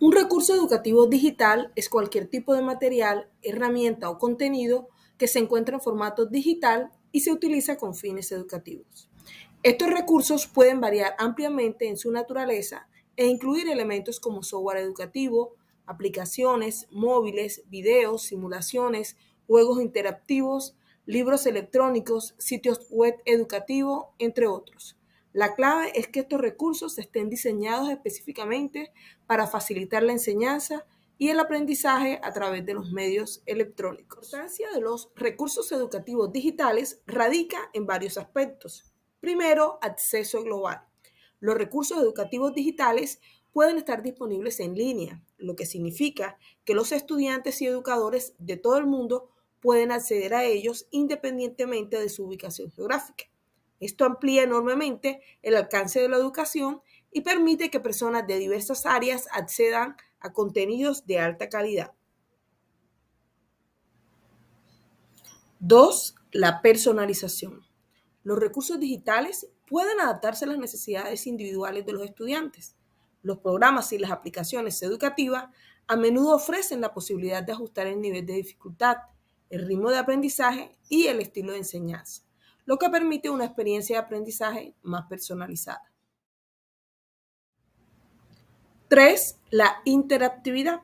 Un recurso educativo digital es cualquier tipo de material, herramienta o contenido que se encuentra en formato digital y se utiliza con fines educativos. Estos recursos pueden variar ampliamente en su naturaleza e incluir elementos como software educativo, aplicaciones, móviles, videos, simulaciones, juegos interactivos, libros electrónicos, sitios web educativos, entre otros. La clave es que estos recursos estén diseñados específicamente para facilitar la enseñanza y el aprendizaje a través de los medios electrónicos. La importancia de los recursos educativos digitales radica en varios aspectos. Primero, acceso global. Los recursos educativos digitales pueden estar disponibles en línea, lo que significa que los estudiantes y educadores de todo el mundo pueden acceder a ellos independientemente de su ubicación geográfica. Esto amplía enormemente el alcance de la educación y permite que personas de diversas áreas accedan a contenidos de alta calidad. 2. La personalización. Los recursos digitales pueden adaptarse a las necesidades individuales de los estudiantes. Los programas y las aplicaciones educativas a menudo ofrecen la posibilidad de ajustar el nivel de dificultad, el ritmo de aprendizaje y el estilo de enseñanza, lo que permite una experiencia de aprendizaje más personalizada. 3. La interactividad.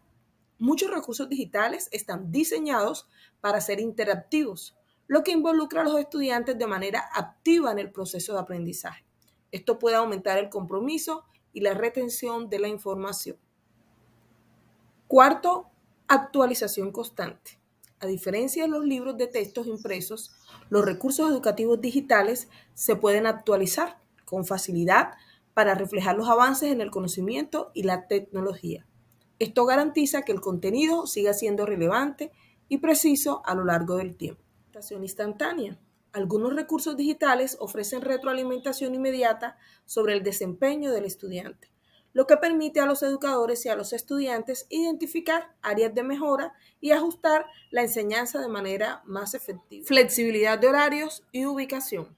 Muchos recursos digitales están diseñados para ser interactivos, lo que involucra a los estudiantes de manera activa en el proceso de aprendizaje. Esto puede aumentar el compromiso y la retención de la información. Cuarto, actualización constante. A diferencia de los libros de textos impresos, los recursos educativos digitales se pueden actualizar con facilidad para reflejar los avances en el conocimiento y la tecnología. Esto garantiza que el contenido siga siendo relevante y preciso a lo largo del tiempo. Instantánea. Algunos recursos digitales ofrecen retroalimentación inmediata sobre el desempeño del estudiante lo que permite a los educadores y a los estudiantes identificar áreas de mejora y ajustar la enseñanza de manera más efectiva. Flexibilidad de horarios y ubicación.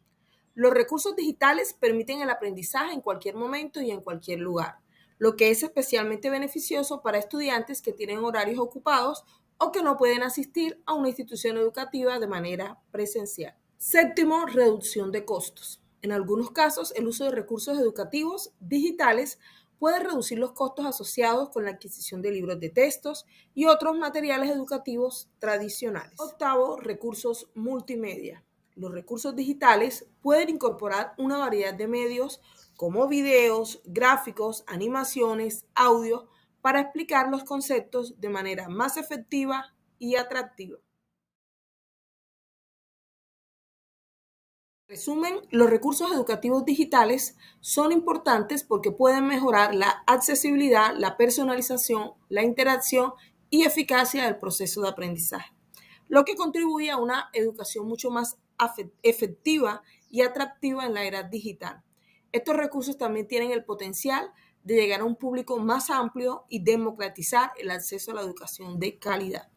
Los recursos digitales permiten el aprendizaje en cualquier momento y en cualquier lugar, lo que es especialmente beneficioso para estudiantes que tienen horarios ocupados o que no pueden asistir a una institución educativa de manera presencial. Séptimo, reducción de costos. En algunos casos, el uso de recursos educativos digitales puede reducir los costos asociados con la adquisición de libros de textos y otros materiales educativos tradicionales. Octavo, recursos multimedia. Los recursos digitales pueden incorporar una variedad de medios como videos, gráficos, animaciones, audio, para explicar los conceptos de manera más efectiva y atractiva. resumen, los recursos educativos digitales son importantes porque pueden mejorar la accesibilidad, la personalización, la interacción y eficacia del proceso de aprendizaje, lo que contribuye a una educación mucho más efectiva y atractiva en la era digital. Estos recursos también tienen el potencial de llegar a un público más amplio y democratizar el acceso a la educación de calidad.